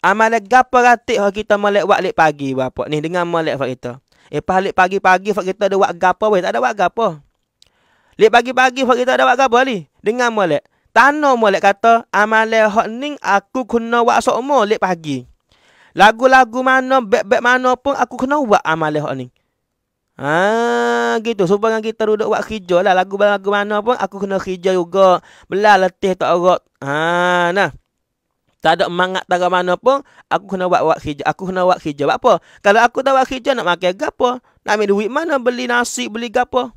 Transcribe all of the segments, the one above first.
Amal gapo ratik ha kita melek wak lek pagi bapak ni dengan melek fak kita. Eh pas lek pagi-pagi fak kita ada wak gapo weh, tak ada wak gapo. Lek pagi-pagi fak kita ada wak gapo ali? Dengan melek. Tano melek kata amal hak ning aku kena wak sokmo lek pagi. Lagu-lagu mana, beb-beb mana pun aku kena wak amal hak ni. Ha gitu. Supaya kita duduk wak hijolah. Lagu-lagu mana pun aku kena kerja juga. Belah letih tak erat. Ha nah. Tak ada mangat tak ada mana pun aku kena buat buat kerja. Aku kena buat kerja buat apa? Kalau aku tak buat kerja nak makan gapo? Nak ambil duit mana beli nasi, beli gapo?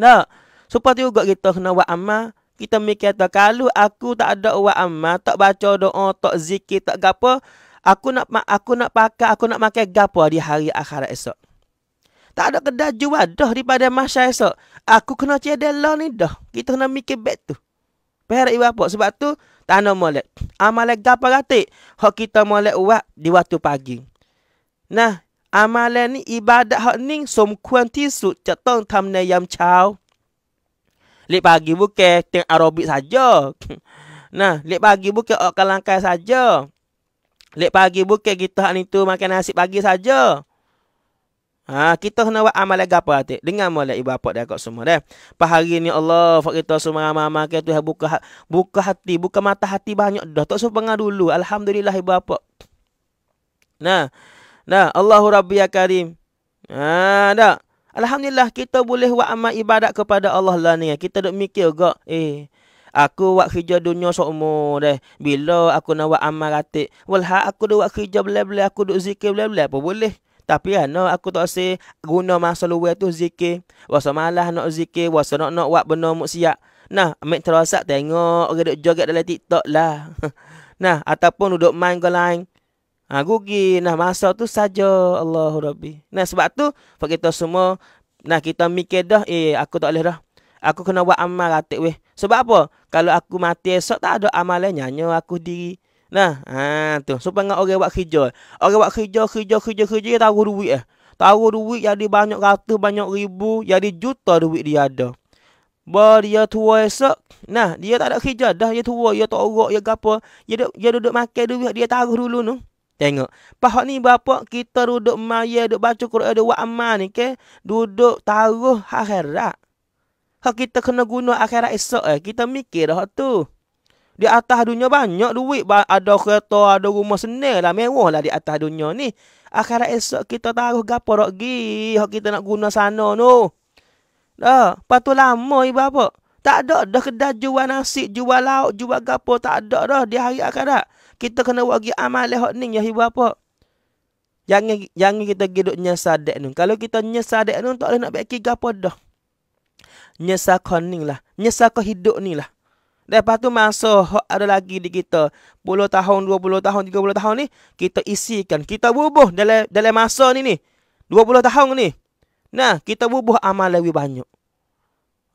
Nah, seperti juga kita kena buat amal. Kita mikir kata kalau aku tak ada buat amal, tak baca doa, tak zikir, tak gapo, aku nak aku nak pakai, aku nak makan gapo di hari akhir esok. Tak ada kedai jual dah daripada masa esok. Aku kena cedela ni dah. Kita kena mikir back tu. Perak ibu apa? Sebab tu tanah molek. Amalek ah, gapa gati. Hak kita molek uak di waktu pagi. Nah, amalek ah, ni ibadah hak ning som kuan tisu cak tong tam ne yam chau. Lek pagi buke teng arabik saja. Nah, lek pagi buke ok kalangkai saja. Lek pagi buke kita hak ni tu makan nasi pagi saja. Ha, kita kena buat amal lagi apa hati? Dengan mula ibu bapa dia kat semua dah. Pahari ni Allah, fak kita semua mama ke tu buka ha-, buka hati, buka mata hati banyak dah. Tak usah pengar dulu. Alhamdulillah ibu bapa. Nah. Nah, Allahu Rabbi ya Karim. Ha, dah. Alhamdulillah kita boleh buat amal ibadat kepada Allah lah ni. Kita dok mikir juga, eh Aku buat kerja dunia seumur deh. Bila aku nak buat amal ratik. Walha aku duk buat kerja boleh-boleh. Aku duk zikir boleh-boleh. Apa boleh? Tapi ya, no, aku tak say guna masa luar tu zikir. Wasa malah nak zikir. Wasa nak nak buat benda muksiak. Nah, ambil terosak tengok. Orang duduk joget dalam TikTok lah. nah, ataupun duduk main ke lain. Ha, gugi. Nah, masa tu saja Allah Rabbi. Nah, sebab tu, kita semua, nah, kita mikir dah, eh, aku tak boleh dah. Aku kena buat amal ratik, weh. Sebab apa? Kalau aku mati esok, tak ada amal lain. Nyanyo aku diri. Nah, ha tu. Supaya ngak orang buat kerja. Orang buat kerja, kerja, kerja, kerja, kerja tahu duit eh. Tahu duit jadi banyak ratus, banyak ribu, jadi juta duit dia ada. Ba dia tua esok. Nah, dia tak ada kerja dah dia tua, dia tak orok, dia gapo. Dia duduk, dia duduk makan duit dia taruh dulu tu. Tengok. Pahak ni bapa kita duduk maya, duduk baca Quran, duduk buat amal ni. ke? Duduk taruh akhirat. Kalau kita kena guna akhirat esok. Eh. Kita mikir dah tu di atas dunia banyak duit. Ada kereta, ada rumah senil lah. Mewah lah di atas dunia ni. Akhirnya esok kita taruh gapa nak pergi. kita nak guna sana no. Dah, lepas tu lama ibu apa? Tak ada dah kedai jual nasi, jual lauk, jual gapa. Tak ada dah di hari akhirat. Kita kena pergi amal hak ni ya ibu apa? Jangan jangan kita geduk nyesadek ni. Kalau kita nyesadek ni, tak boleh nak baiki gapa dah. Nyesal koning lah. Nyesal hidup ni lah. Lepas tu masa ada lagi di kita 10 tahun, 20 tahun, 30 tahun ni Kita isikan, kita bubuh dalam dalam masa ni ni 20 tahun ni Nah, kita bubuh amal lebih banyak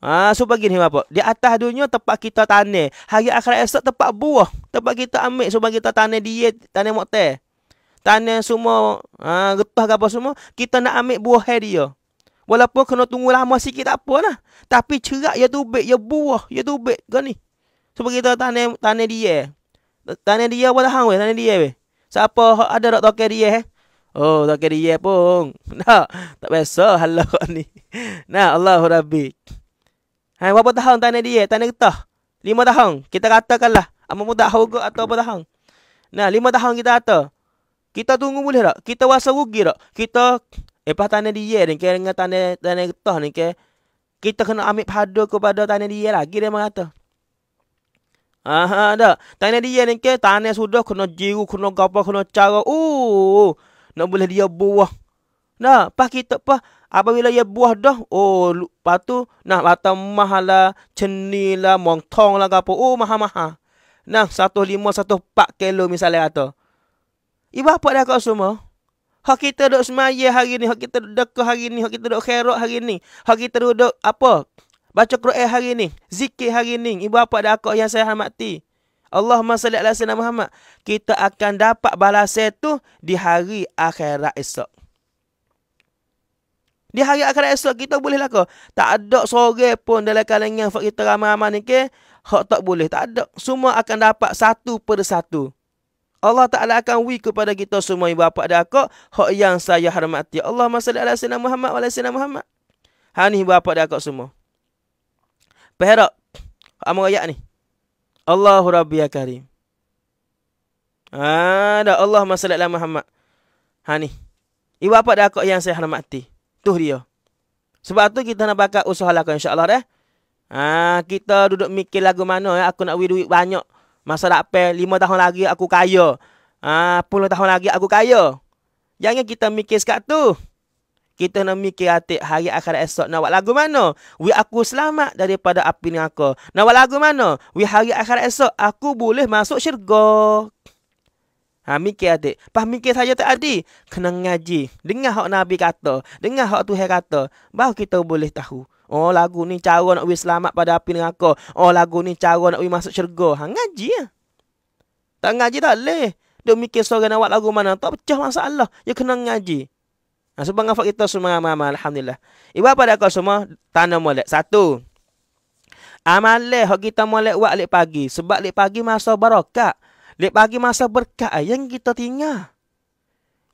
ha, So begini bapak Di atas dunia tempat kita tanam Hari akhirat esok tempat buah Tempat kita ambil supaya kita tanam dia Tanam moktel Tanam semua ha, getah ke apa semua Kita nak ambil buah dia Walaupun kena tunggu lama sikit tak apa Tapi cerak ya tu tubik, ya buah, ya tu Kau ni. So pergi tu tanya tanya dia. Tanya dia apa eh. hang weh, tanya dia weh. Siapa ada dok tokek dia eh? Oh, tokek dia pun. Nah, tak biasa hal lah ni. Nah, Allahu Rabbi. Hai, apa tahun tanya dia? Tanya kita. Lima tahun. Kita katakanlah. Amat muda hukuk atau apa tahun. Nah, lima tahun kita kata. Kita tunggu boleh tak? Kita rasa rugi tak? Kita... Eh, pas tanya dia ni. Kaya dengan tanya, kita ni. Kaya, kita kena ambil padu kepada tanya dia lagi. Dia mengata. kata. Aha ada. Tanya dia ni ke tanya sudah kena jiru, kena gapa, kena cara. Oh, nak boleh dia buah. Nah, pas kita apa apabila dia buah dah, oh patu nah mata mahala, cenila, montong lah gapo. Oh, maha-maha. Nah, 105 104 kilo misalnya kata. Ibu apa dah kau semua? Hak kita duduk semaya hari ni, hak kita duduk hari ni, hak kita duduk khairat hari ni. Hak kita duduk apa? Baca Quran hari ni. Zikir hari ni. Ibu bapa dan akak yang saya hormati. Allahumma salli ala sayyidina Muhammad. Kita akan dapat balasan tu di hari akhirat esok. Di hari akhirat esok kita boleh lakukan. Tak ada sore pun dalam kalangan kita ramai-ramai ni ke. Hak tak boleh. Tak ada. Semua akan dapat satu per satu. Allah Ta'ala akan wi kepada kita semua ibu bapa dan akak. Hak yang saya hormati. Allahumma salli ala sayyidina Muhammad wa ala sayyidina Muhammad. Hanih ibu bapa dan akak semua. Perak. Amun ayat ni. Allahu Rabbi ya Karim. Ada ha, Allah Muhammad. Ha ni. Ibu apa dah kok yang saya nak mati? Tuh dia. Sebab tu kita nak bakat usaha lah insyaAllah dah. Ha, kita duduk mikir lagu mana ya. Aku nak beri duit banyak. Masa tak apa. Lima tahun lagi aku kaya. Ha, puluh tahun lagi aku kaya. Jangan kita mikir sekat tu kita nak mikir atik hari akhir esok nak buat lagu mana? We aku selamat daripada api neraka. Nak buat lagu mana? We hari akhir esok aku boleh masuk syurga. Ha mikir atik. Pas mikir saja tak adi. Kena ngaji. Dengar hak Nabi kata, dengar hak Tuhan kata, baru kita boleh tahu. Oh lagu ni cara nak wi selamat pada api neraka. Oh lagu ni cara nak wi masuk syurga. Ha ngaji ya. Tak ngaji tak leh. Dia mikir seorang nak buat lagu mana. Tak pecah masalah. Dia kena ngaji. Nah ha, so ngafak kita semua amal-amal alhamdulillah. Iba apa dak semua tanam molek. Satu. Amale hok kita molek wak lek pagi sebab lek pagi masa barokah Lek pagi masa berkat ah, yang kita tinggal.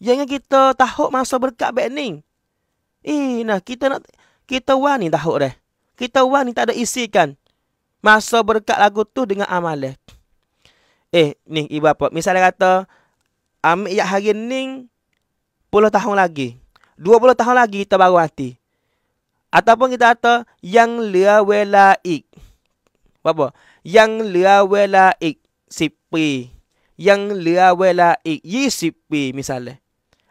Yang kita tahu masa berkat bening. Eh nah kita nak kita wani tahu deh. Kita wani tak ada isi kan. Masa berkat lagu tu dengan amale. Eh nih iba apa misalnya kata Amik yak hari ni 10 tahun lagi. 20 tahun lagi kita baru mati. Ataupun kita kata yang lea wela ik. Apa? Yang lea wela ik sipi. Yang lea wela ik yi sipi misalnya.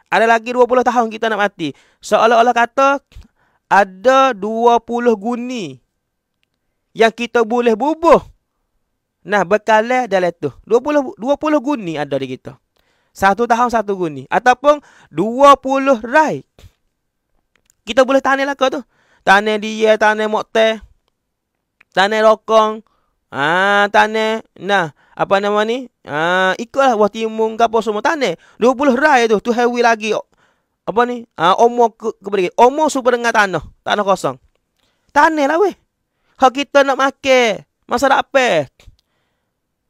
Ada lagi 20 tahun kita nak mati. Seolah-olah kata ada 20 guni yang kita boleh bubuh. Nah, bekalnya dalam tu. 20 20 guni ada di kita. Satu tahun satu guni Ataupun puluh rai Kita boleh tanya lah kau tu Tanya dia, tanya mokte Tanya rokong Haa, tanya Nah, apa nama ni Haa, ikutlah buah timung kapal semua Tanya, puluh rai tu, tu heavy lagi Apa ni, Haa, omor ke, kepada kita Omor super dengan tanah, tanah kosong Tanya lah weh Kalau kita nak makan, masa dapat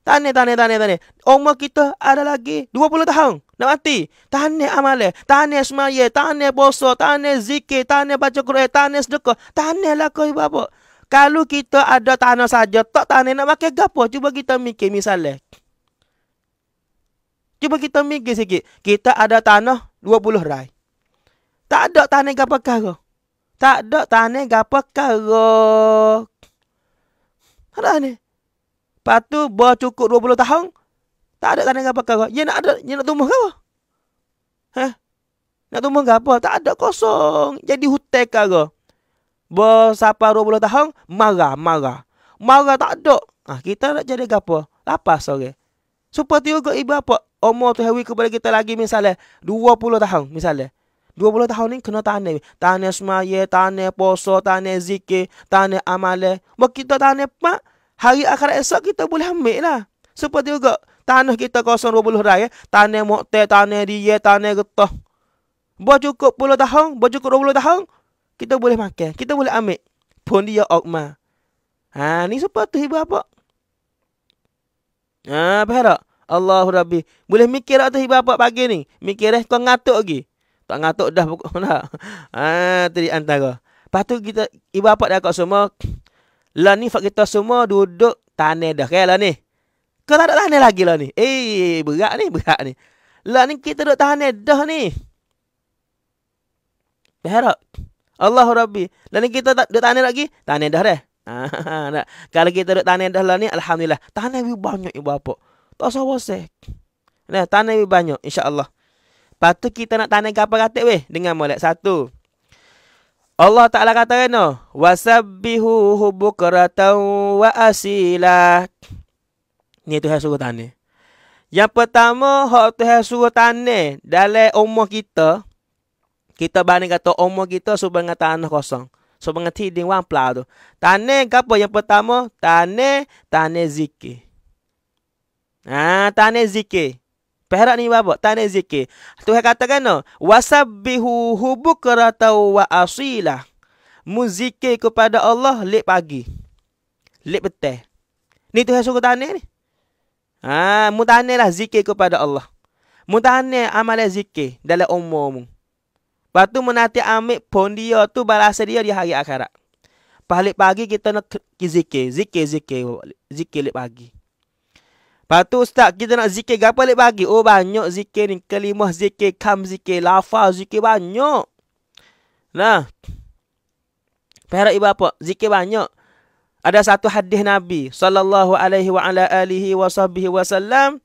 Tane tane tane tane, tahan kita ada lagi 20 tahun. Nak mati. Tahan ni amalai. Tahan ni semaya. Tahan ni bosa. zikir. Tahan baca Quran. tane ni sedekah. Tahan lah kau ibu Kalau kita ada tanah saja, tak tane nak pakai gapo. Cuba kita mikir misalnya. Cuba kita mikir sikit. Kita ada tanah 20 rai. Tak ada tane yang gapo kau. Tak ada tane yang gapo kau. Ada ni. Lepas tu bercukup 20 tahun tak ada tanah apa kau. Ya nak ada, ya nak tumbuh ke apa? Ha? Nak tumbuh ke apa? Tak ada kosong. Jadi hutan ke apa? Bersapa 20 tahun marah, marah. Marah tak ada. Ah ha, kita nak jadi apa? Lapar sore. Seperti juga ibu apa? Umur tu hari kepada kita lagi misalnya 20 tahun misalnya. puluh tahun ni kena tanah. Tanah semaya, tanah poso, tanah zikir, tanah amale. Bukan kita tanah mak, Hari akhir esok kita boleh ambil lah. Seperti juga tanah kita kosong 20 rai. Eh? Tanah moktek, tanah dia, tanah getah. Buat cukup 10 tahun, buat cukup 20 tahun. Kita boleh makan, kita boleh ambil. Pun dia okma. Ha, ni seperti ibu apa? Ha, apa tak? Allahu Rabbi. Boleh mikir atau ibu apa pagi ni? Mikir eh, kau ngatuk lagi. Tak ngatuk dah pokok nak. Ha, tadi antara. Lepas tu kita, ibu apa dah kat semua. Lah ni fak kita semua duduk tanah dah kaya lah ni. Kau tak ada tanah lagi lah ni. Eh, berat ni, berat ni. Lah ni kita duduk tanah dah ni. Berat. Allah Rabbi. Lah ni kita tak duduk tanah lagi, tanah dah dah. Ha, ha, ha. Kalau kita duduk tanah dah lah ni, Alhamdulillah. Tanah lebih banyak ibu bapa. Tak sabar sek. Nah, tanah lebih banyak, insyaAllah. Lepas tu kita nak tanah kapal katik weh. Dengan molek satu. Satu. Allah Ta'ala kata kan Wasabbihu hubukratan wa asilah Ni Tuhan suruh tanya Yang pertama Hak Tuhan suruh tanya Dalam umur kita Kita banding kata umur kita Suruh dengan tanah kosong So dengan tidin wang pelah tu Tanya apa yang pertama Tanya Tanya zikir Ah, ha, tanya zikir perak ni babak tak ada zikir Tuhan kata kan no wasabbihu hubukrata wa asila muzikir kepada Allah lep pagi lep petang ni Tuhan suruh tanya ni ha mu tanyalah zikir kepada Allah mu tanya amalan zikir dalam umur mu Lepas tu menanti ambil dia tu balas dia di hari akhirat. Pahalik pagi kita nak zikir. Zikir, zikir. Zikir lep pagi. Lepas tu ustaz kita nak zikir gapa lagi bagi? Oh banyak zikir ni. Kelimah zikir, kam zikir, lafa zikir banyak. Nah. Perak ibu apa? Zikir banyak. Ada satu hadis Nabi sallallahu alaihi wa ala alihi wa wasallam.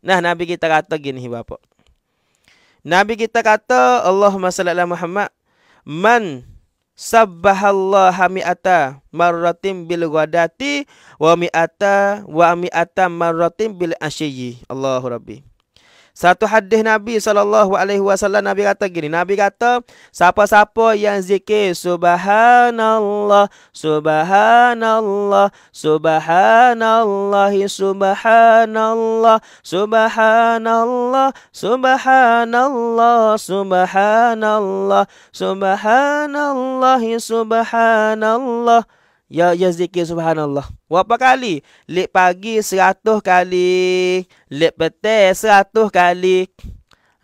Nah Nabi kita kata gini ibu apa? Nabi kita kata Allahumma salli ala Muhammad man Subhanallahi mi'ata marratin bil ghadati wa mi'ata wa mi'ata marratin bil asyyi. Allahu rabbi. Satu hadis Nabi saw. Nabi kata gini, Nabi kata siapa-siapa yang zikir subhanallah, subhanallah, subhanallah, subhanallah, subhanallah, subhanallah, subhanallah, subhanallah, subhanallah, subhanallah Ya ya zikir subhanallah. Berapa kali? Lep pagi 100 kali. Lep petang 100 kali.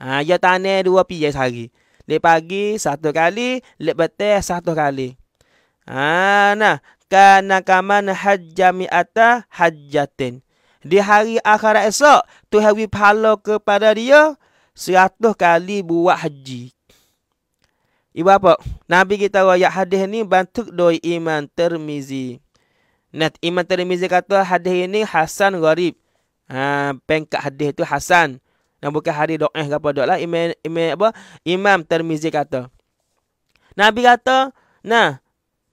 Ha ya tane 2 pijai ya sehari. Lep pagi 1 kali, lep petang 1 kali. Ha nah, kana kaman hajjami ata hajjatin. Di hari akhirat esok, Tuhan beri pahala kepada dia 100 kali buat haji. Ibu apa? Nabi kita tahu ayat hadis ni bantuk doi iman termizi. Net iman termizi kata hadis ini Hasan Gharib. Ha, pengkat hadis itu Hasan. Dan bukan hari do'ah ke apa do'ah. Imam, imam, apa? imam termizi kata. Nabi kata, nah,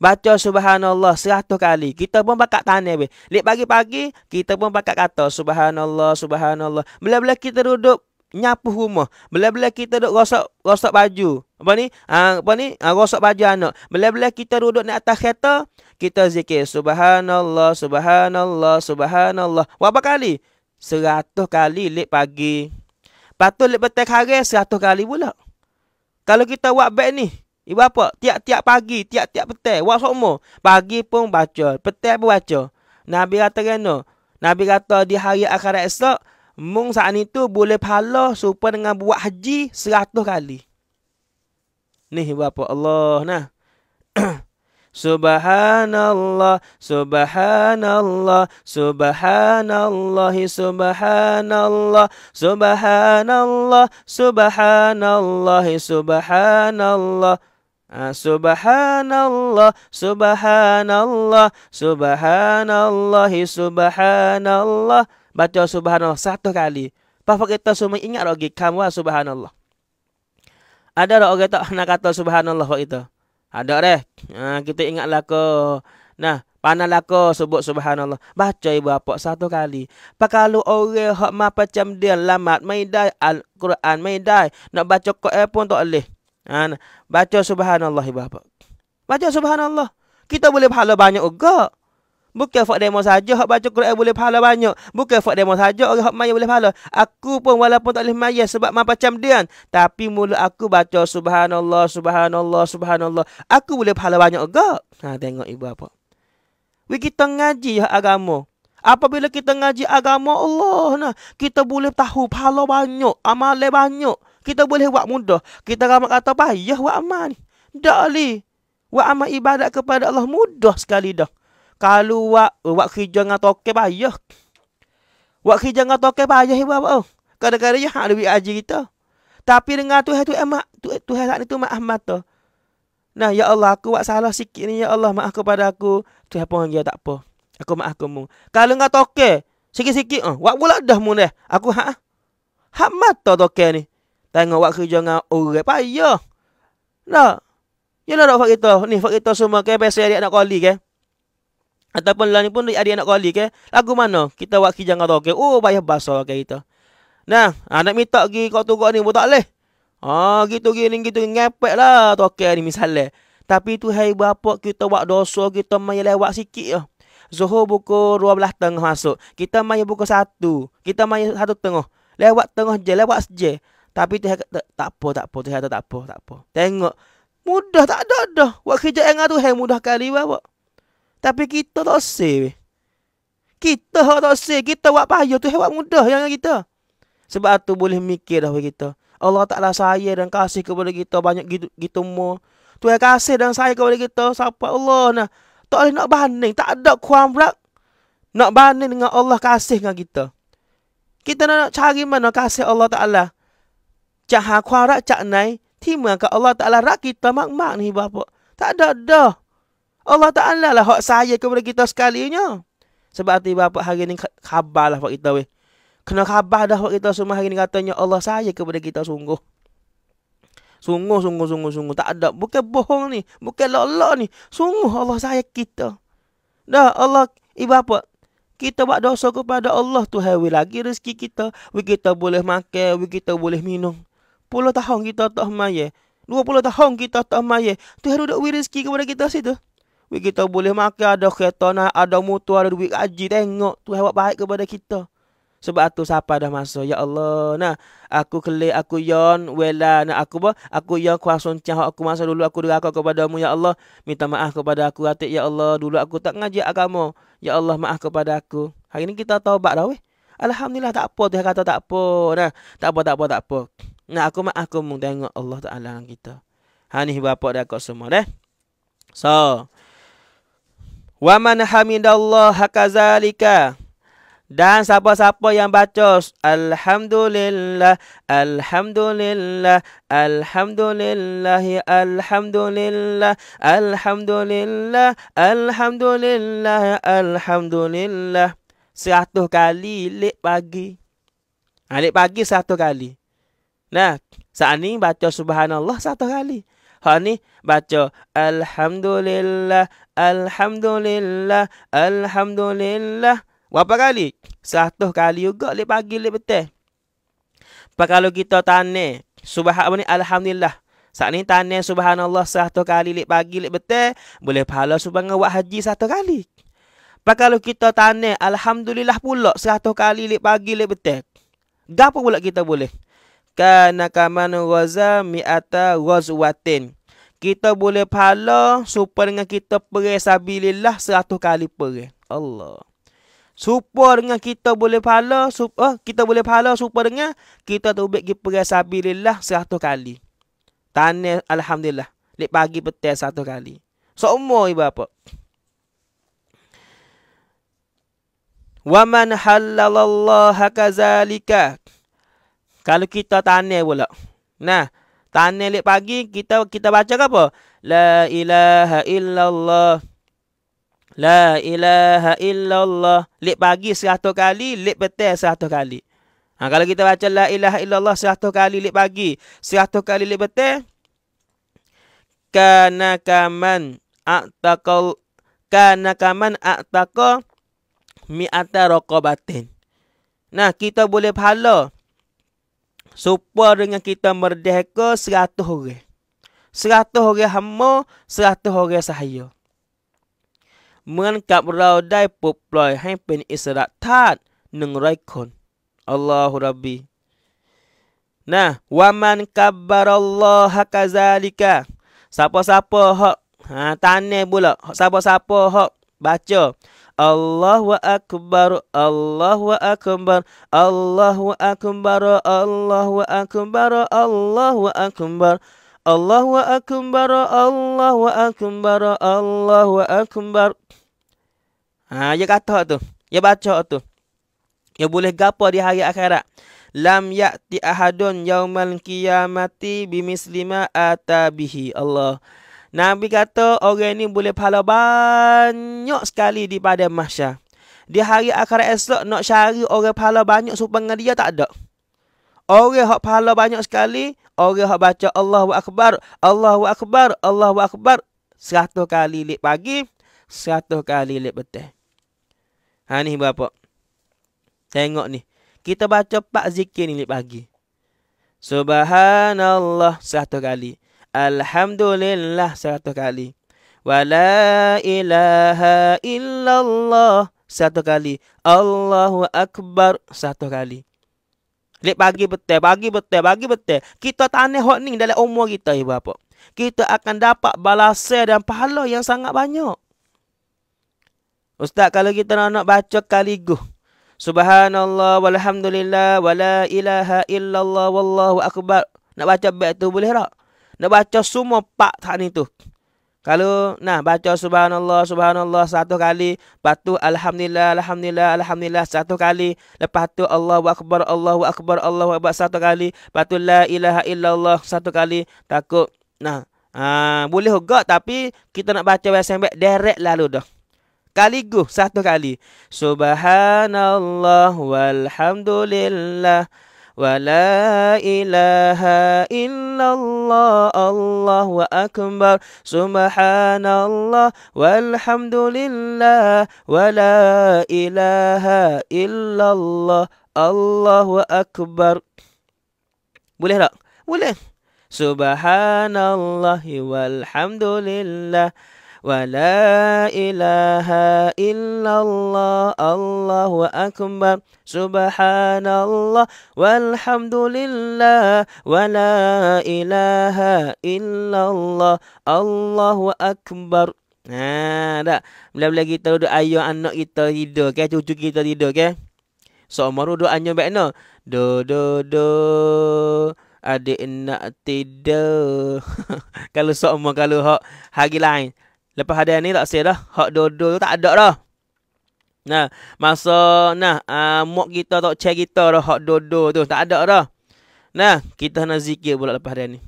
baca subhanallah seratus kali. Kita pun bakat tanya. Lepas pagi-pagi, kita pun bakat kata subhanallah, subhanallah. Bila-bila kita duduk nyapu rumah. Bila-bila kita duk rosak rosak baju. Apa ni? Ah, apa ni? Ah, rosak baju anak. Bila-bila kita duduk naik atas kereta, kita zikir subhanallah subhanallah subhanallah. Berapa kali? Seratus kali lep pagi. Patut lep petang hari seratus kali pula. Kalau kita buat baik ni, ibu apa? Tiap-tiap pagi, tiap-tiap petang, buat semua. Pagi pun baca, petang pun baca. Nabi kata kena. Nabi kata di hari akhirat esok, Mung saat itu boleh pahala supaya dengan buat haji seratus kali. Ni bapa Allah nah. Subhanallah, subhanallah, subhanallah, subhanallah, subhanallah, subhanallah, subhanallah. Ah, subhanallah, subhanallah, subhanallah, subhanallah. subhanallah baca subhanallah satu kali. Pasal kita semua ingat lagi kamu lah subhanallah. Ada orang kata nak kata subhanallah waktu itu. Ada deh. Ha, kita ingat lako. Nah, panah lako sebut subhanallah. Baca ibu apa satu kali. Pakalu kalau orang hak macam dia lamat mai dai al-Quran mai dai nak baca Quran pun tak boleh. Ha, baca subhanallah ibu apa. Baca subhanallah. Kita boleh pahala banyak juga. Bukan fak demo saja hak baca Quran boleh pahala banyak. Bukan fak demo saja orang hak maya boleh pahala. Aku pun walaupun tak boleh maya sebab macam macam dia tapi mulut aku baca subhanallah subhanallah subhanallah. Aku boleh pahala banyak gak. Ha tengok ibu apa. We kita ngaji hak agama. Apabila kita ngaji agama Allah nah, kita boleh tahu pahala banyak, amal banyak. Kita boleh buat mudah. Kita ramai kata payah buat amal ni. Dak ali. Buat amal ibadat kepada Allah mudah sekali dah. Kalau wak eh, wak kerja dengan tokek payah. Wak kerja dengan tokek payah ibu apa? Kadang-kadang ya hak lebih aji kita. Tapi dengar tu eh, tu emak tu tu hak ni tu mak mata. Nah ya Allah aku buat salah sikit ni ya Allah maaf kepada aku. Tu apa dia tak apa. Aku maaf kamu. Kalau enggak toke sikit-sikit ah. Wak pula dah mun dah. Aku ha. Hak mata toke ni. Tengok wak kerja dengan orang payah. Nah. Ya lah dak fak kita. Ni fak kita semua ke biasa dia nak koli ke. Okay? Ataupun lah ni pun ada anak nak kali ke. Lagu mana? Kita buat kijang atau ke. Oh, bayar bahasa ke kita. Nah, ha, nak minta pergi kau tu kau ni pun tak boleh. Haa, ah, gitu gini, gitu gini. Ngepek lah toke ni misalnya. Tapi tu hari berapa kita buat dosa, kita main lewat sikit lah. Zuhur pukul 12 tengah masuk. Kita main pukul 1. Kita main satu tengah. Lewat tengah je, lewat je. Tapi tu tak, tak apa, tak apa. Tu tak apa, tak apa. Tengok. Mudah tak ada dah. Buat kerja yang tu, hai mudah kali bapak. Tapi kita tak save. Kita tak save. Kita buat payah tu hebat mudah yang kita. Sebab tu boleh mikir dah kita. Allah Ta'ala sayang dan kasih kepada kita banyak gitu, gitu mu. Tu yang kasih dan sayang kepada kita. Siapa Allah nah. Tak boleh nak banding. Tak ada kuam berat. Nak banding dengan Allah kasih dengan kita. Kita nak cari mana kasih Allah Ta'ala. Cahak kuam berat cak naik. Timah ke Allah Ta'ala rak kita mak-mak ni bapak. Tak ada dah. Allah Ta'ala lah hak saya kepada kita sekalinya. Sebab tiba apa hari ni khabar lah hak kita weh. Kena khabar dah hak kita semua hari ni katanya Allah saya kepada kita sungguh. Sungguh, sungguh, sungguh, sungguh. Tak ada. Bukan bohong ni. Bukan lelak ni. Sungguh Allah saya kita. Dah Allah, ibu apa? Kita buat dosa kepada Allah tu. Hewi lagi rezeki kita. We kita boleh makan. We kita boleh minum. Puluh tahun kita tak maya. Dua puluh tahun kita tak maya. Tuhan duduk we rezeki kepada kita situ. Weh kita boleh makan ada kereta nak ada motor ada duit gaji tengok tu hebat baik kepada kita. Sebab tu siapa dah masa ya Allah nah aku kelik aku yon wela nak aku ba aku ya kuasa cah aku masa dulu aku derakak kepada mu ya Allah minta maaf kepada aku hati ya Allah dulu aku tak ngaji agama ya Allah maaf kepada aku. Hari ni kita taubat dah weh. Alhamdulillah tak apa Tuhan kata tak apa nah tak apa tak apa tak apa. Nah aku maaf aku mu tengok Allah Taala kita. Ha ni bapak dah kau semua dah. So, Wa man hamidallah hakazalika. Dan siapa-siapa yang baca alhamdulillah alhamdulillah alhamdulillah alhamdulillah alhamdulillah alhamdulillah alhamdulillah satu kali lek pagi. Ha, pagi satu kali. Nah, saat ni baca subhanallah satu kali ha ni baca alhamdulillah alhamdulillah alhamdulillah berapa kali Satu kali juga lep pagi lep petang pak kalau kita tanya subhanallah ni alhamdulillah saat ni tanya subhanallah satu kali lep pagi lep petang boleh pahala subhanallah buat haji satu kali pak kalau kita tanya alhamdulillah pula satu kali lep pagi lep petang Gapo pula kita boleh? Kana kaman ghaza mi'ata ghazwatin. Kita boleh pahala super dengan kita perih sabilillah seratus kali perih. Allah. Super dengan kita boleh pahala super, eh, kita boleh pahala super dengan kita tubik ke perih sabilillah seratus kali. Tanya Alhamdulillah. Lek pagi petang satu kali. So so, ibu bapa. Waman halalallah kazalika. Kalau kita tanya pula. Nah, tanya lep pagi kita kita baca apa? La ilaha illallah. La ilaha illallah. Lep pagi 100 kali, lep petang 100 kali. Ha, kalau kita baca la ilaha illallah 100 kali lep pagi, 100 kali lep petang kana kaman ataqal kana kaman ataqa mi'ata raqabatin. Nah, kita boleh pahala Supaya dengan kita merdeka seratus orang. Seratus orang hama, seratus orang sahaya. Mengangkat beraudai puplai hampir isyarat tat nengraikon. Allahu Rabbi. Nah, waman kabar Allah hakazalika. Siapa-siapa hak ha, tanya pula. Siapa-siapa hak baca. Allahu akbar Allahu akbar Allahu akbar Allahu akbar Allahu akbar Allahu akbar Allahu akbar Allahu akbar Ha ya kata tu ya baca tu ya boleh gapo di hari akhirat lam yakti ahadun yaumal kiamati, bimislima atabihi Allah Nabi kata orang ni boleh pahala banyak sekali di padang mahsyar. Di hari akhirat esok nak cari orang pahala banyak supaya dia tak ada. Orang hak pahala banyak sekali, orang hak baca Allahu akbar, Allahu akbar, Allahu akbar 100 kali lip pagi, 100 kali lip petang. Ha ni berapa? Tengok ni. Kita baca pak zikir ni lip pagi. Subhanallah 100 kali. Alhamdulillah satu kali. Wa la ilaha illallah satu kali. Allahu akbar satu kali. Lek pagi betul, pagi betul, pagi betul. Kita tanya hak ni dalam umur kita ibu bapa. Kita akan dapat balasan dan pahala yang sangat banyak. Ustaz kalau kita nak, nak baca kaliguh. Subhanallah walhamdulillah wala ilaha illallah wallahu akbar. Nak baca baik tu boleh tak? Nak baca semua pak tak ni tu. Kalau nah baca subhanallah subhanallah satu kali, lepas alhamdulillah alhamdulillah alhamdulillah satu kali, lepas tu Allahu akbar Allahu akbar Allahu akbar satu kali, lepas la ilaha illallah satu kali takut nah. Ha, boleh juga tapi kita nak baca bahasa yang baik direct lalu dah. Kaligu satu kali. Subhanallah walhamdulillah. ولا إله إلا الله الله أكبر سبحان الله والحمد لله ولا إله إلا الله الله أكبر boleh tak? Boleh. والحمد لله ولا إله إلا الله الله أكبر سبحان الله والحمد لله ولا إله إلا الله الله Ha, tak. Bila-bila kita duduk ayah anak kita tidur, kan? Cucu kita tidur, kan? So, umur duduk anjur baik no. Do, do, do. Adik nak tidur. kalau so, kalau hak hari lain. Lepas hadiah ni tak sedah. Hak dodo tu tak ada dah. Nah, masa nah uh, mok kita tak cek kita dah hak dodo tu tak ada dah. Nah, kita nak zikir pula lepas hadiah ni.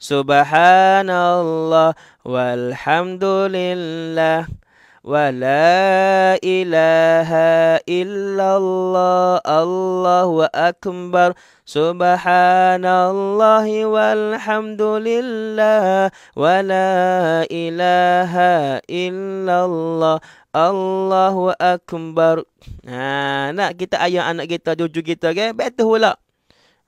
Subhanallah walhamdulillah. ولا إله إلا الله الله أكبر سبحان الله والحمد لله ولا إله إلا الله Allahu Akbar. Ha, nak kita ayah anak kita, cucu kita ke? Okay? Betul pula.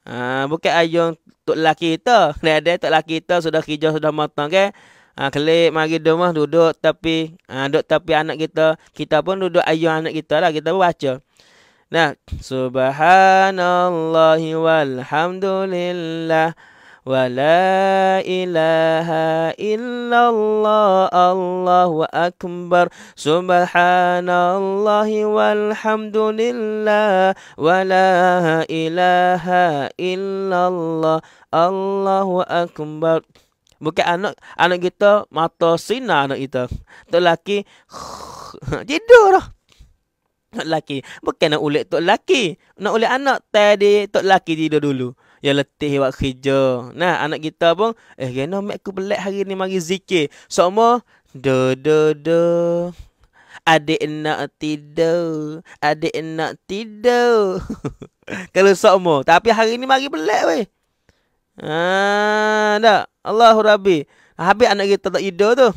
Ha, bukan ayah tok lelaki kita. Dia ada tok lelaki kita sudah hijau, sudah matang ke? Okay? Ah ha, kelik mari rumah duduk tapi ah ha, duduk tapi anak kita, kita pun duduk ayah anak kita lah kita pun baca. Nah, subhanallah walhamdulillah wa la ilaha illallah Allahu akbar subhanallah walhamdulillah wa la ilaha illallah Allahu akbar Bukan anak anak kita mata sinar anak kita. Tok laki tidur dah. Tok laki bukan nak ulik tok laki. Nak ulik anak tadi tok laki tidur dulu. Ya letih buat kerja. Nah, anak kita pun eh kena mak aku belak hari ni mari zikir. Semua de de de. Adik nak tidur. Adik nak tidur. Kalau sok mo. Tapi hari ni mari belak weh. Ah, dah. Allahu Rabbi. Habis anak kita tak ido tu.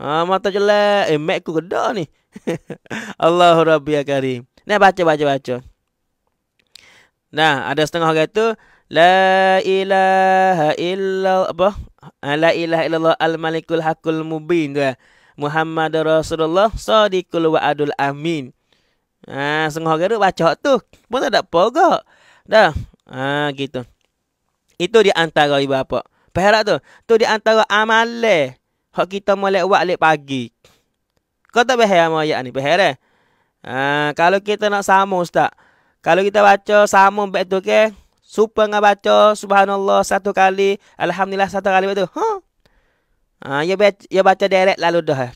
Ha, mata jelek. Eh, mak aku gedah ni. Allahu Rabbi ya Karim. Ni baca, baca, baca. Nah, ada setengah orang tu. La ilaha illallah. Apa? Ha, La ilaha illallah al-malikul hakul mubin tu ya. Muhammad Rasulullah sadiqul wa'adul amin. Ha, setengah orang tu baca tu. Pun tak ada apa Dah. Ha, gitu. Itu di antara ibu bapa. Perak tu. Tu di antara amale. Hak kita mulai buat lep pagi. Kau tak perak sama ayat ni. Perak eh? Uh, kalau kita nak sama ustaz. Kalau kita baca sama baik tu ke. Supa nak baca subhanallah satu kali. Alhamdulillah satu kali betul. Huh? Ha? Ha, ah, ya baca, ya baca direct lalu dah.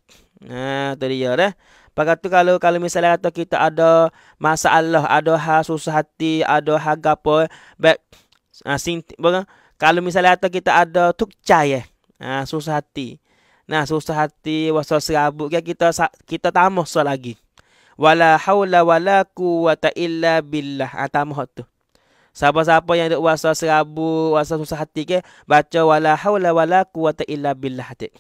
Nah, eh. tu dia dah. Pakat tu kalau kalau misalnya kata kita ada masalah, ada hal susah hati, ada hal gapo, baik ah, sing, bukan? Kalau misalnya atau kita ada tukcai eh. Ha, susah hati. Nah, susah hati wasal serabut kan kita kita tamah so lagi. Wala haula wala quwata illa billah. Ha, tamah tu. Siapa-siapa yang ada wasa serabu, wasa susah hati ke, baca wala haula wala quwata illa billah hati.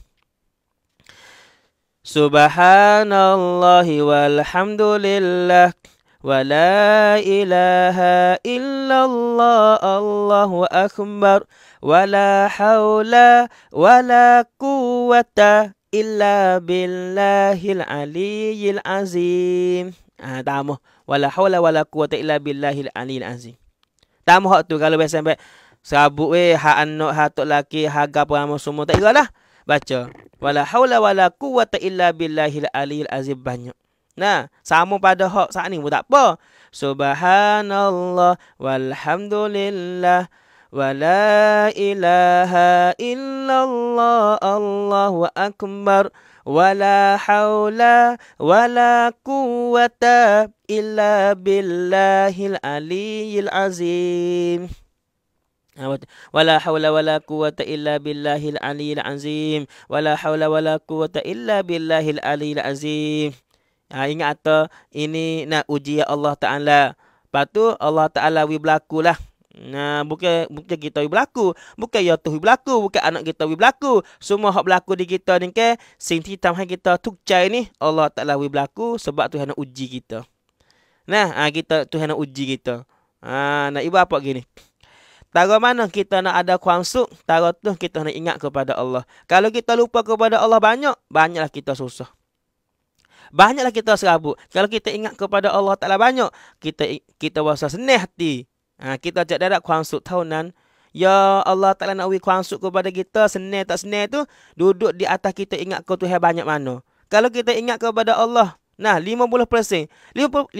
Subhanallah walhamdulillah. ولا إله إلا الله الله أكبر ولا حول ولا قوة إلا بالله العلي العظيم Ah, ha, tamu. Wala haula wala quwata illa billahil aliyil azim. Tamu hak tu kalau biasa sampai serabut we ha anak ha tok laki ha gapo amo semua tak iyalah. Baca. Wala haula wala quwata illa banyak. Nah, sama pada hak saat ni pun tak apa. Subhanallah walhamdulillah wa ilaha illallah Allahu akbar wa la haula wa la quwwata illa billahil aliyil azim. ولا حول ولا قوة إلا بالله العلي العظيم ولا حول ولا قوة إلا بالله العلي العظيم Ha, ingat atau ini nak uji ya Allah Ta'ala. Lepas tu Allah Ta'ala we berlaku lah. Nah, ha, bukan bukan kita we berlaku, bukan ya tuh berlaku, bukan anak kita we berlaku. Semua hak berlaku di kita ni ke, sing kita hang kita tuk cai ni Allah Taala we berlaku sebab tu hendak uji kita. Nah, ha, kita tu hendak uji kita. Ha, nak ibu apa gini? Tara mana kita nak ada kuangsuk, tara tu kita nak ingat kepada Allah. Kalau kita lupa kepada Allah banyak, banyaklah kita susah banyaklah kita serabut. Kalau kita ingat kepada Allah Taala banyak, kita kita rasa senih hati. Ha, kita ajak darat kuansuk tahunan. Ya Allah Taala nak wi kuansuk kepada kita senih tak senih tu duduk di atas kita ingat kau Tuhan banyak mana. Kalau kita ingat kepada Allah Nah, 50%. 50%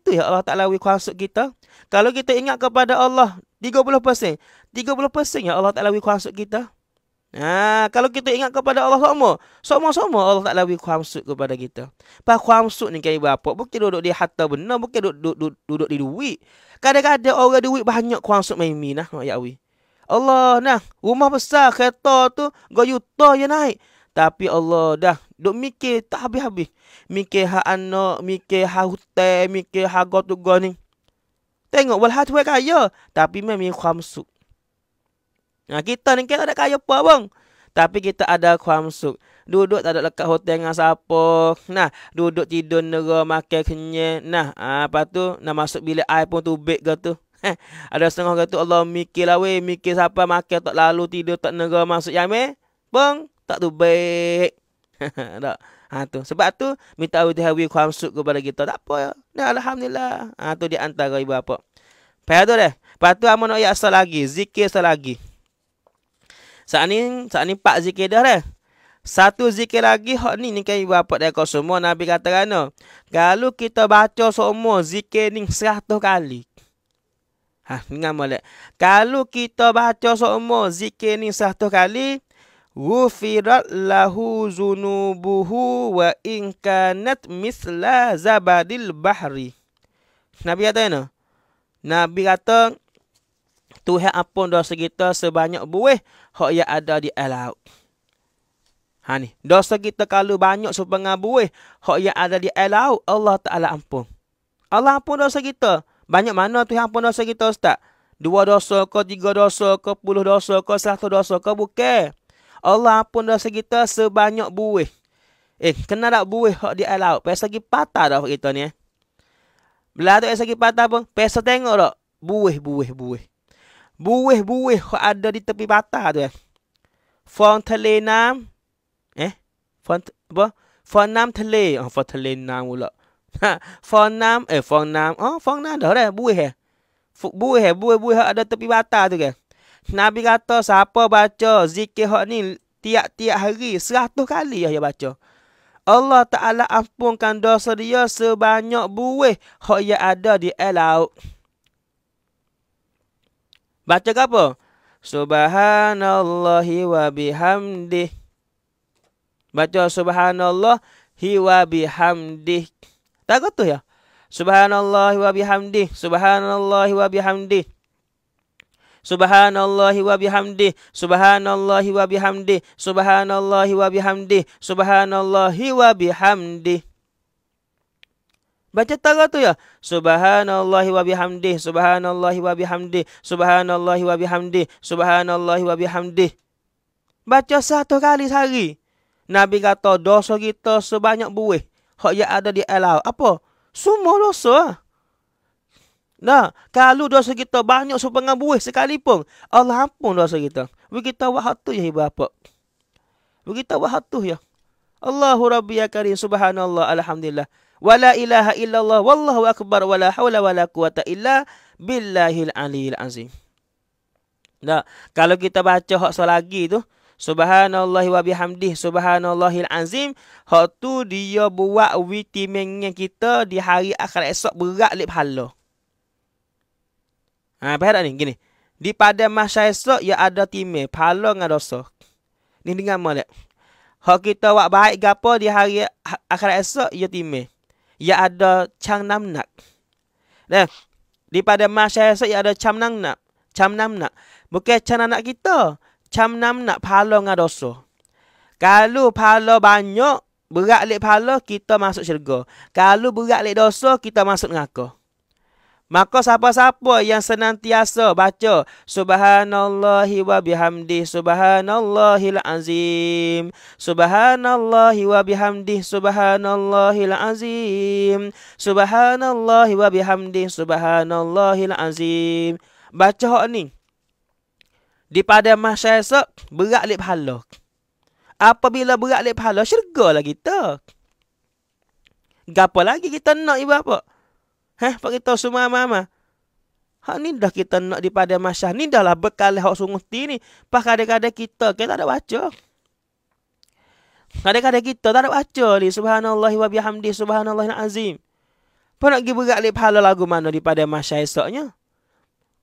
tu ya Allah Ta'ala wih kuasuk kita. Kalau kita ingat kepada Allah, 30%. 30% ya Allah Ta'ala wih kuasuk kita. Ha, kalau kita ingat kepada Allah sama. semua, semua Allah tak lebih khamsud kepada kita. Pak khamsud ni kaya berapa? Bukan duduk di harta benda, Bukan duduk, duduk, duduk, duduk di duit. Kadang-kadang orang duit banyak khamsud main min. Nah, ya Allah. Allah nah. Rumah besar kereta tu. Goyuta je naik. Tapi Allah dah. Duk mikir tak habis-habis. Mikir hak anak. Mikir hak hutan. Mikir hak gotu ni. Tengok walhatu kaya. Tapi memang khamsud. Nah, ha, kita ni kita tak kaya apa bang. Tapi kita ada kuam suk. Duduk tak ada lekat hotel dengan siapa. Nah, duduk tidur nera makan kenyal. Nah, apa ha, tu nak masuk bilik air pun tubik ke tu. ada setengah kata Allah mikir lah weh. Mikir siapa makan tak lalu tidur tak nego masuk yang meh. Bang, tak tubik. tak. Ha, tu. Sebab tu minta awal-awal kuam suk kepada kita. Tak apa ya. Nah, Alhamdulillah. Ha, tu di antara ibu bapa. Pada tu deh. Lepas tu, Amun nak yaksa lagi. Zikir asal lagi. Saat ni saat ni empat zikir dah dah. Satu zikir lagi hak ni ni kan ibu apa dia kau semua Nabi kata kena. Kalau kita baca semua zikir ni seratus kali. Ha, dengar molek. Kalau kita baca semua zikir ni seratus kali, Wufirat lahu zunubuhu wa inkanat misla zabadil bahri. Nabi kata ni. Kan, Nabi kata, Tuhan ampun dosa kita sebanyak buih hok yang ada di air laut. Ha ni, dosa kita kalau banyak sepengah buih hok yang ada di air laut, Allah Taala ampun. Allah ampun dosa kita. Banyak mana Tuhan ampun dosa kita, Ustaz? Dua dosa ke tiga dosa ke puluh dosa ke satu dosa ke bukan. Allah ampun dosa kita sebanyak buih. Eh, kena tak buih hok di air laut? Pesa lagi patah dah kita ni. Eh. Belah tu esok lagi patah pun, pesa tengok tak? Buih, buih, buih buih-buih ada di tepi bata tu eh. Fon tele nam. Eh? Fon apa? Fon nam tele. Oh, fon tele nam pula. Ha, fon nam eh fon nam. Oh, fon nam dah dah buih eh. Buih eh, buih-buih ada tepi bata tu ke. Nabi kata siapa baca zikir hak ni tiap-tiap hari seratus kali ya dia baca. Allah Ta'ala ampunkan dosa dia sebanyak buih yang ada di air laut. Baca ke apa? Subhanallah wa bihamdih. Baca subhanallah wa bihamdih. Tak kata ya? Subhanallah wa bihamdih. Subhanallah wa bihamdih. Subhanallah wa bihamdih. Subhanallah wa bihamdih. Subhanallah wa bihamdih. Subhanallah wa bihamdih. Baca tara tu ya. Subhanallah wa bihamdih. Subhanallah wa bihamdih. Subhanallah wa bihamdih. Subhanallah wa bihamdih. Baca satu kali sehari. Nabi kata dosa kita sebanyak buih. Hak yang ada di alau. Apa? Semua dosa. Nah, kalau dosa kita banyak sepengah buih sekalipun. Allah ampun dosa kita. Begitu waktu ya ibu bapak. Begitu waktu ya. Allahu Rabbi ya Karim. Subhanallah. Alhamdulillah wala ilaha illallah wallahu akbar wala haula wala quwata illa billahil aliyil azim. Nah, kalau kita baca hak selagi tu Subhanallah wa bihamdi subhanallahil azim hak tu dia buat vitamin kita di hari akhirat esok berat lip pahala. Ha apa ni gini. Di pada masa esok ya ada time pahala dengan dosa. Ni dengan molek. Hak kita buat baik gapo di hari akhirat esok ya time ia ada chang nam nak. Nah, di pada masa esok ia ada cam nam nak, cam nam nak. Bukan chang nam nak kita, cam nam nak pahlo ngah dosa. Kalau pahlo banyak, berat lek pahlo kita masuk syurga. Kalau berat lek dosa kita masuk ngah Maka siapa-siapa yang senantiasa baca Subhanallah wa bihamdi subhanallahil azim Subhanallah wa bihamdi subhanallahil azim Subhanallah wa bihamdi subhanallahil azim Baca hak ni di pada masa esok berat lip pahala. Apabila berat lip pahala syurga lah kita. Gapa lagi kita nak ibu apa? Heh, bagi tahu semua mama. Ha ni dah kita nak di pada masa Ni dah lah bekal hak sungguh ti ni. Pas kadang-kadang kita kita tak ada baca. Kadang-kadang kita tak ada baca ni. Subhanallah wa bihamdi subhanallah azim. Pa nak pergi berat lip hala lagu mana di pada masa esoknya.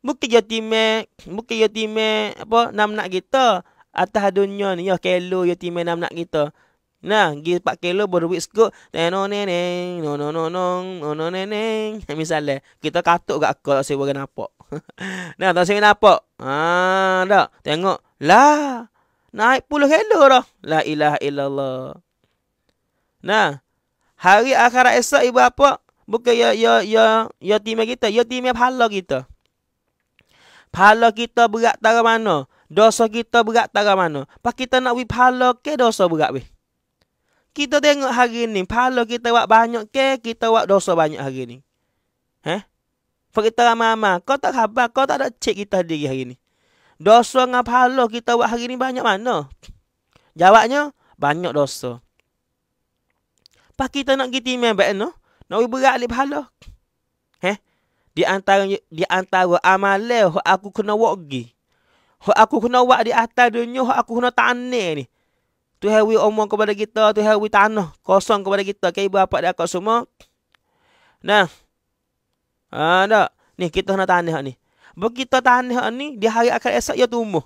Bukit yatime, bukit yatime apa nak nak kita atas dunia ni. Ya kelo yatime Nak nak kita. Nah, gi 4 kilo berduit sekut. No neneng, no no no no, no no neneng. Misalnya, kita katuk kat kau tak sebab nampak. nah, tak sebab nampak. Ha, ah, dak. Tengok. Lah. Naik puluh kilo dah. La ilaha illallah. Nah. Hari akhirat esok ibu apa? Bukan ya ya ya ya timah kita, ya timah pahala kita. Pahala kita berat tara mana? Dosa kita berat tara mana? Pas kita nak wi pahala ke dosa berat weh? Kita tengok hari ni, pahala kita buat banyak ke, kita buat dosa banyak hari ni. Eh? Fak kita mama, ramah kau tak khabar, kau tak ada cek kita diri hari ni. Dosa dengan pahala kita buat hari ni banyak mana? Jawabnya, banyak dosa. Pak kita nak pergi timen baik no? Nak pergi berat alik pahala. Eh? Di antara, di antara amalan aku kena buat pergi. aku kena wak di atas dunia, aku kena tanah ni. Tuhan we omong kepada kita, Tuhan we tanah kosong kepada kita, ke ibu bapa dak semua. Nah. Ah ha, dak. Ni kita nak tanah ni. kita tanah ni di hari akan esok ya tumbuh.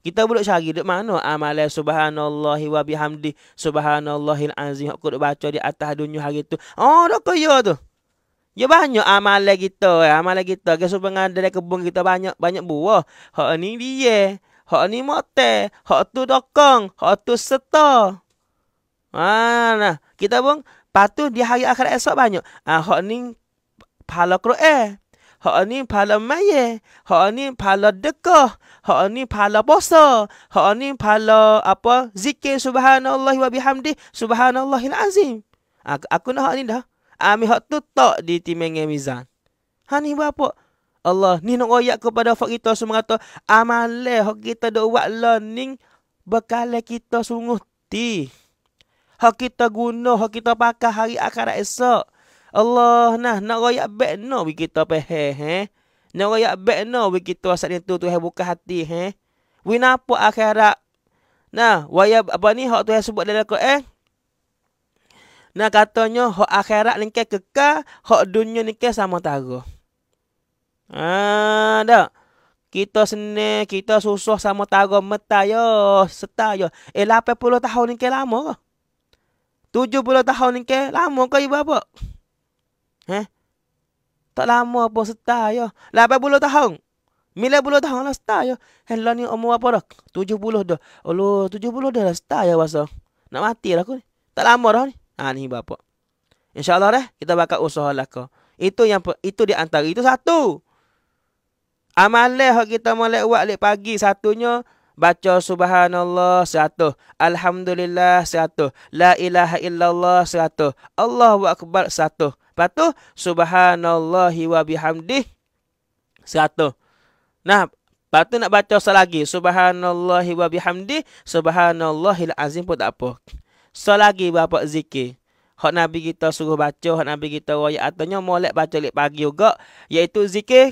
Kita boleh cari dekat mana amalan subhanallahi wa bihamdi subhanallahil azim aku dok baca di atas dunia hari tu. Oh dak kaya tu. Ya banyak amalan kita, eh, amalan kita ke sebenarnya dari kebun kita banyak banyak buah. Hak ni dia hak ni mate, hak tu dokong, hak tu serta. Ha, ah, nah. Kita pun patuh di hari akhir esok banyak. Ah, hak ni pahala kru'e. Hak ni pahala maye. Hak ni pahala dekah. Hak ni pahala bosa. Hak ni pahala apa? Zikir subhanallah wa bihamdi subhanallahil azim. Aku, ha, aku nak hak ni dah. Ami hak tu tak di timeng mizan. Ha ni buat apa? Allah ni nak royak kepada fak kita semua kata amale hok kita dok buat learning bekal kita sungguh ti hok kita guna hok kita pakai hari akhirat esok Allah nah nak royak bek no bagi kita pe he nak royak bek no bagi kita asal tu tu buka hati he win apa akhirat nah waya apa ni hok tu sebut dalam Quran eh? Nah katanya hok akhirat ni kekal, hok dunia ni sama taruh. Ada. Ah, kita seni, kita susah sama tara metah yo, seta yo. Eh 80 lah tahun ni ke lama ke? 70 tahun ni ke lama ke ibu apa? Eh? Tak lama apa seta yo. 80 tahun. mila 90 tahun lah seta yo. Hello eh, lah ni umur apa dah? 70 dah. Oh, lo 70 dah lah seta yo bahasa. Nak mati lah aku ni. Tak lama dah ni. Ha ni bapak. InsyaAllah dah. Kita bakal usaha lah kau. Itu yang itu di antara. Itu Satu. Amalan yang kita boleh buat lepas pagi satunya baca subhanallah satu alhamdulillah satu la ilaha illallah satu Allah wa akbar satu lepas tu subhanallah wa bihamdih satu nah lepas tu nak baca lagi subhanallah wa bihamdih subhanallahil azim pun tak apa selagi berapa zikir hak nabi kita suruh baca hak nabi kita royak atanya molek baca lepas pagi juga iaitu zikir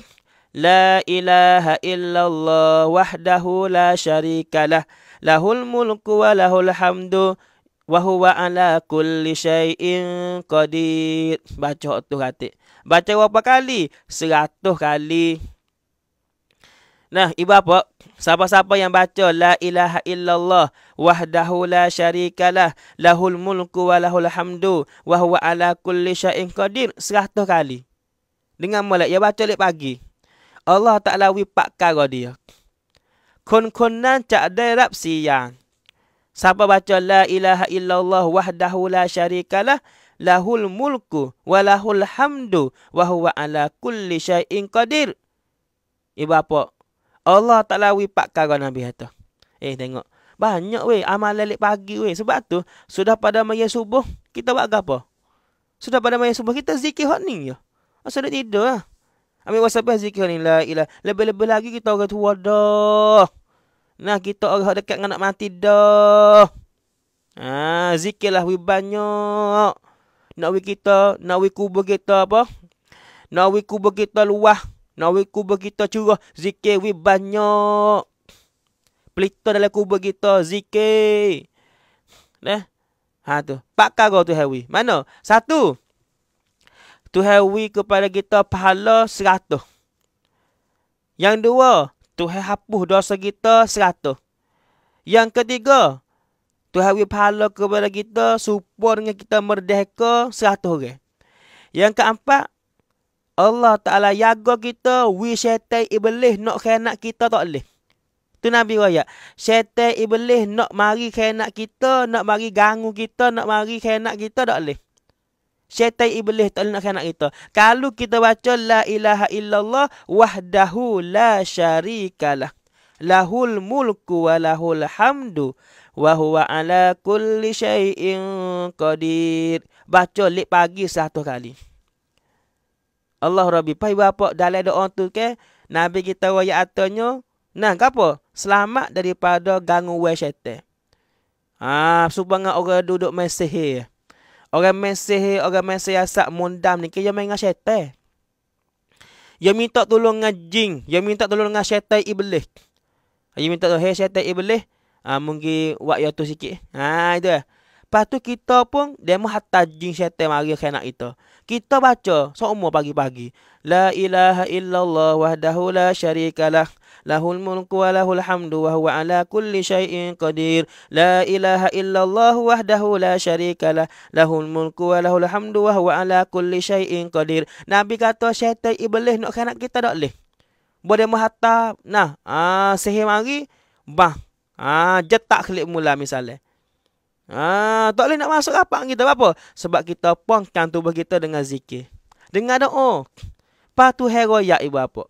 لا إله إلا الله وحده لا شريك له له الملك وله الحمد وهو على كل شيء قدير baca tu hati baca berapa kali 100 kali nah ibu apa siapa-siapa yang baca la ilaha illallah wahdahu la syarikalah lahul mulku wa lahul hamdu wa huwa ala kulli syai'in qadir 100 kali dengan malaikat ya baca lek pagi Allah Ta'ala wipak kepada dia. Kun-kunan cak dairab siyang. Siapa baca la ilaha illallah wahdahu la syarikalah lahul mulku walahul hamdu wa huwa ala kulli syai'in qadir. Ibu apa? Allah Ta'ala wipak kepada Nabi kata. Eh tengok. Banyak weh amal lelik pagi weh. Sebab tu sudah pada maya subuh kita buat apa? Sudah pada maya subuh kita zikir hot ni ya. Sudah tidur lah. Ya? Ambil WhatsApp kan, zikir ni la ilah. Lebih-lebih lagi kita orang tua dah. Nah kita orang dekat dengan nak mati dah. Ha zikirlah we banyak. Nak we kita, nak we kubur kita apa? Nak we kubur kita luah. Nak we kubur kita curah. Zikir we banyak. Pelita dalam kubur kita zikir. Nah. Ha tu. Pak kau tu hawi. Mana? Satu. Tuhan wi kepada kita pahala seratus. Yang dua, Tuhan hapus dosa kita seratus. Yang ketiga, Tuhan wi pahala kepada kita supaya kita merdeka seratus orang. Yang keempat, Allah Ta'ala jaga kita, wi syaitan iblis nak khianat kita tak boleh. Tu Nabi Raya. Syaitan iblis nak mari khianat kita, nak mari ganggu kita, nak mari khianat kita tak boleh syaitan iblis tak nak khianat kita. Kalau kita baca la ilaha illallah wahdahu la syarikalah. Lahul mulku wa lahul hamdu wa huwa ala kulli syai'in qadir. Baca lek pagi satu kali. Allah Rabbi pai apa dalam doa tu ke? Nabi kita wayat atanya, nah apa? Selamat daripada gangguan syaitan. Ah, supaya subhanallah orang duduk mesti. Orang mesej, orang mesej asap mundam ni. Kaya yang main dengan syaitan. Yang minta tolong dengan jing. Yang minta tolong dengan syaitan iblis. Yang minta tolong, hey syaitan iblis. Ha, mungkin buat yang tu sikit. Ha, itu lah. Lepas tu kita pun, dia mahu hatta jing syaitan mari khianat kita. Kita baca, seumur pagi-pagi. La ilaha illallah wahdahu la syarikalah. له الملك وله الحمد وهو على كل شيء قدير لا إله إلا الله وحده لا شريك له له الملك وله الحمد وهو على كل شيء قدير نبي kata syaitan iblis nak kanak kita dak leh boleh muhatta nah ah ha, sehe mari bah ah jetak kelip mula misalnya ah tak leh nak masuk apa kita apa sebab kita puangkan tubuh kita dengan zikir dengan doa patu heroya ibu apa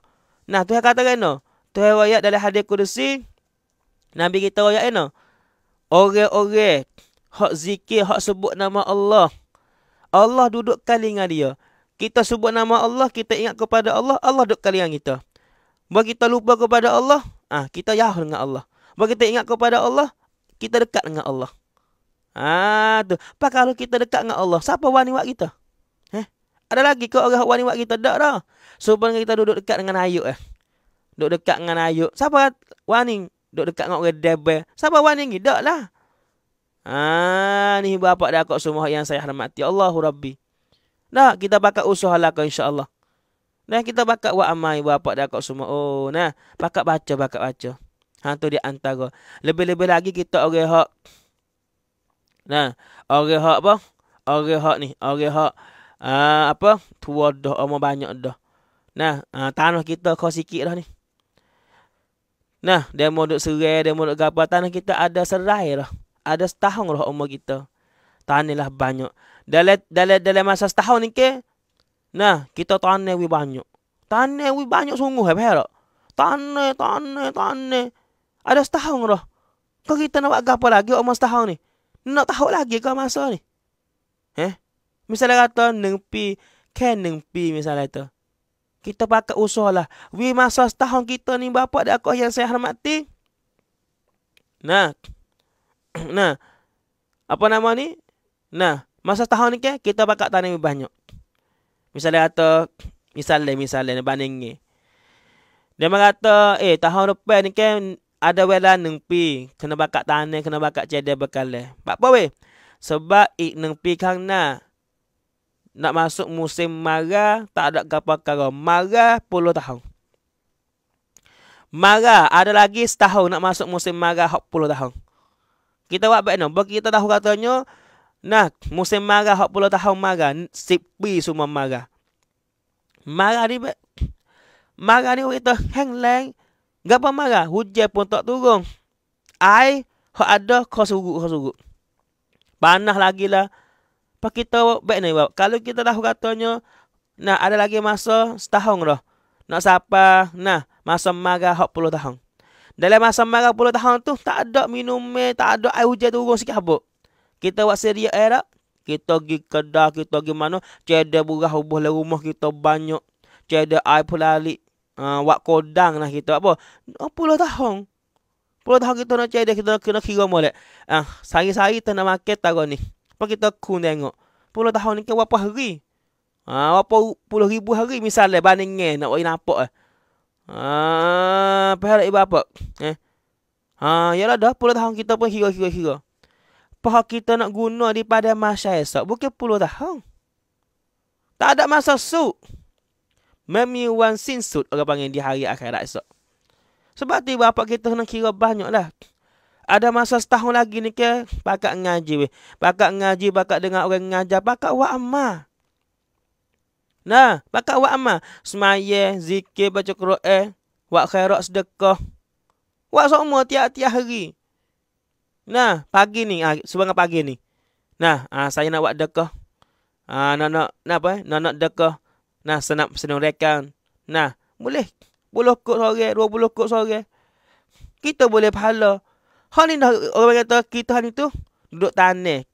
nah tu kata kena no? tu riwayat dalam hadis kursi nabi kita riwayat ni orang-orang hak zikir hak sebut nama Allah Allah duduk kalingan dia kita sebut nama Allah kita ingat kepada Allah Allah duduk kalingan kita bila kita lupa kepada Allah ah kita jauh dengan Allah bila kita ingat kepada Allah kita dekat dengan Allah ah tu apa kalau kita dekat dengan Allah siapa wani wak kita Eh? Ada lagi ke orang wani wak kita? Tak dah. Sebab so, kita duduk dekat dengan ayuk eh. Duk dekat dengan ayuk. Siapa wani? Duk dekat dengan orang debel. Siapa wani lah. ha, ni? lah. Ah, ni bapa dah kok semua yang saya hormati. Allahu Rabbi. Nah, kita bakal usaha lah kau insya-Allah. Nah, kita bakal buat amai bapa dah kok semua. Oh, nah, bakal baca, bakal baca. Ha tu dia antara. Lebih-lebih lagi kita orang hak. Nah, orang hak apa? Orang hak ni, orang hak uh, apa? Tua dah, umur banyak dah. Nah, uh, tanah kita kau sikit dah ni. Nah, dia mau duduk serai, dia mau duduk gapa tanah kita ada serai lah. Ada setahun lah umur kita. Tanah lah banyak. Dalam dalam dalam masa setahun ni ke? Nah, kita tanah wi banyak. Tanah wi banyak sungguh hebat lah. Tanah, tanah, tanah. Ada setahun lah. Kau kita nak buat gapa lagi umur setahun ni? Nak tahu lagi kau masa ni? Eh? Misalnya kata nengpi, kan nengpi misalnya tu. Kita pakai usahlah. Wi masa setahun kita ni bapak dak aku yang saya hormati. Nah. nah. Apa nama ni? Nah, masa setahun ni ke kita pakai tanam banyak. Misalnya kata misalnya misalnya ni banding Dia mengata, eh tahun depan ni kan ada wala nung kena bakat tanam, kena bakat cedek bekal le. Apa weh? Sebab ik nung kang nah nak masuk musim marah tak ada kapal karo marah puluh tahun marah ada lagi setahun nak masuk musim marah hok puluh tahun kita buat baik no bagi kita tahu katanya nah musim marah hok puluh tahun marah sipi semua marah marah ni be marah ni kita hang gak apa marah hujan pun tak turun air hok ada kos ugu kos ugu panah lagi lah pakita baik ni bab. Kalau kita tahu katanya nah ada lagi masa setahun dah. Nak siapa? Nah, masa maga hok puluh tahun. Dalam masa maga puluh tahun tu tak ada minum, tak ada air hujan turun sikit habuk. Kita buat seria air tak? Kita pergi kedai, kita pergi mana? Cedek burah hubuh le lah rumah kita banyak. cedah air pulali, lalik. Uh, wak kodang lah kita apa oh, puluh tahun puluh tahun kita nak cedek kita nak kira molek ah uh, sari-sari tu nak makan tak ni Pergi aku tengok. Puluh tahun ni kan berapa hari? Ha, berapa puluh ribu hari misalnya bandingkan nak bagi nampak eh. Ha, pahala ibu apa? Eh. Ha, yalah dah puluh tahun kita pun hira-hira-hira. Pahal kita nak guna di pada masa esok. Bukan puluh tahun. Tak ada masa suk. Memi wan sin suit orang panggil di hari akhirat esok. Sebab tu bapak kita nak kira banyak lah ada masa setahun lagi ni ke pakak ngaji weh. Pakak ngaji, pakak dengar orang ngajar, pakak buat amal. Nah, pakak buat amal. Semaya, zikir, baca Quran, eh, buat khairat sedekah. Buat semua tiap-tiap hari. Nah, pagi ni, ah, sebangat pagi ni. Nah, ah, saya nak buat dekah. Ah, nak nak apa? Eh? Nak nak dekah. Nah, senap senang rekan. Nah, boleh. 10 kot sore, 20 kot sore. Kita boleh pahala. Hal ni dah orang kata kita hari tu duduk tanah.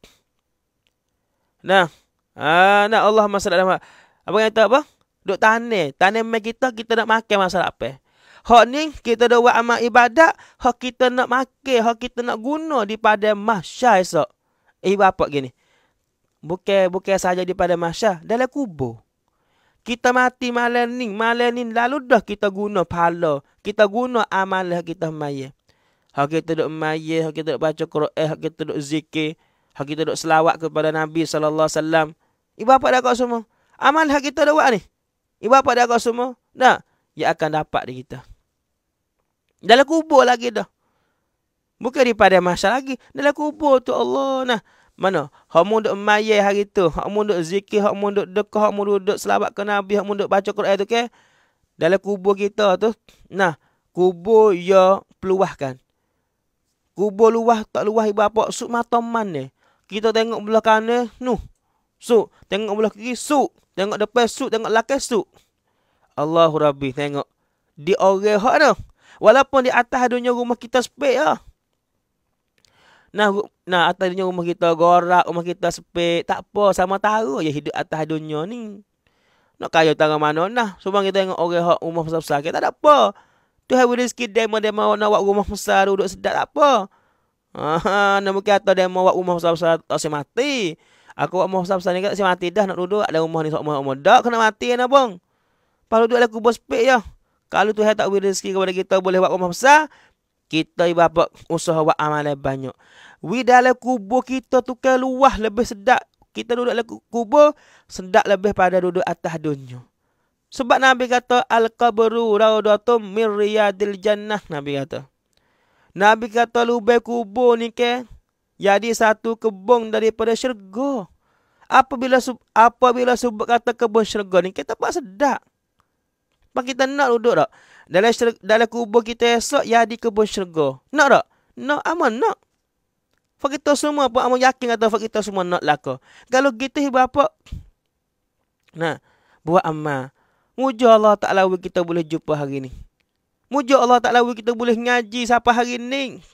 Nah, ah, nak Allah masalah dalam apa kata apa? Duduk tanah. Tanah memang kita, kita nak makan masalah apa. Hak ni kita dah buat amal ibadat, hak kita nak makan, hak kita nak guna di pada mahsyar esok. Eh apa gini? Bukan bukan saja di pada mahsyar, dalam kubur. Kita mati malam ni, malam ni lalu dah kita guna pahala, kita guna amal kita mayat. Hak kita duduk mayih, hak kita duduk baca Quran, hak kita duduk zikir, hak kita duduk selawat kepada Nabi sallallahu alaihi wasallam. Ibu bapa dah kau semua. Amal hak kita dah buat ni. Ibu bapa dah kau semua. Dah. Ia akan dapat di kita. Dalam kubur lagi dah. Bukan di padang mahsyar lagi. Dalam kubur tu Allah nah. Mana? Hak mu duduk mayih hari tu, hak mu duduk zikir, hak mu duduk dekah, hak mu duduk selawat ke Nabi, hak mu duduk baca Quran tu ke? Okay? Dalam kubur kita tu. Nah, kubur ya peluahkan. Kubur luah tak luah ibu bapa suk mata mana? Kita tengok belah kanan, nuh. Suk, tengok belah kiri, suk. Tengok depan suk, tengok belakang suk. Allahu Rabbi, tengok. Di orang hak tu. Walaupun di atas dunia rumah kita sepek lah. Nah, nah atas dunia rumah kita gorak, rumah kita sepek. Tak apa, sama tahu je hidup atas dunia ni. Nak kaya tangan mana nah. Semua kita tengok orang hak rumah besar-besar. Kita tak ada apa. Tuhan beri rezeki demo demo nak buat rumah besar duduk sedap tak apa. Ha nama kata demo buat rumah besar-besar tak si mati. Aku buat rumah besar-besar ni kat si mati dah nak duduk ada rumah ni sok rumah rumah dak kena mati kena bong. Kalau duduk aku bos pek ya. Kalau tu Tuhan tak beri rezeki kepada kita boleh buat rumah besar, kita ibu bapa usaha buat amalan banyak. Wi dalam kubur kita tu keluar lebih sedap. Kita duduk dalam kubur sedap lebih pada duduk atas dunia. Sebab Nabi kata al-qabru raudatum min riyadil jannah Nabi kata. Nabi kata lubang kubur ni ke jadi satu kebun daripada syurga. Apabila apabila sub kata kebun syurga ni kita tak sedap. Apa kita nak duduk tak? Dalam syurga, dalam kubur kita esok jadi kebun syurga. Nak tak? Nak aman nak. Fak kita semua apa amun yakin atau fak kita semua nak lah Kalau gitu ibu apa? Nah, buat amal. Muja Allah Ta'ala kita boleh jumpa hari ni. Muja Allah Ta'ala kita boleh ngaji sampai hari ni.